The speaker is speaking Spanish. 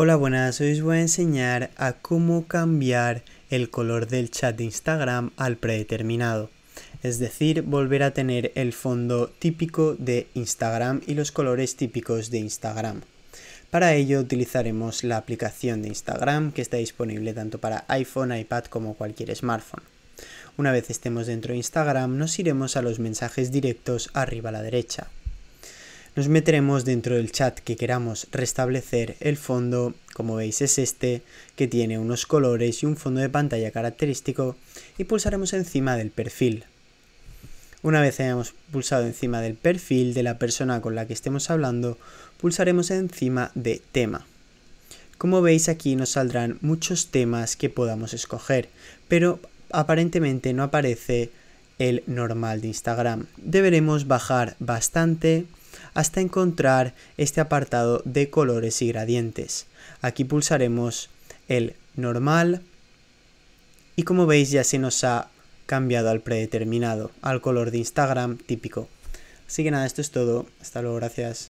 Hola, buenas. Hoy os voy a enseñar a cómo cambiar el color del chat de Instagram al predeterminado. Es decir, volver a tener el fondo típico de Instagram y los colores típicos de Instagram. Para ello utilizaremos la aplicación de Instagram que está disponible tanto para iPhone, iPad como cualquier smartphone. Una vez estemos dentro de Instagram nos iremos a los mensajes directos arriba a la derecha nos meteremos dentro del chat que queramos restablecer el fondo, como veis es este, que tiene unos colores y un fondo de pantalla característico, y pulsaremos encima del perfil. Una vez hayamos pulsado encima del perfil de la persona con la que estemos hablando, pulsaremos encima de tema. Como veis aquí nos saldrán muchos temas que podamos escoger, pero aparentemente no aparece el normal de Instagram. Deberemos bajar bastante hasta encontrar este apartado de colores y gradientes. Aquí pulsaremos el normal y como veis ya se nos ha cambiado al predeterminado, al color de Instagram típico. Así que nada, esto es todo. Hasta luego, gracias.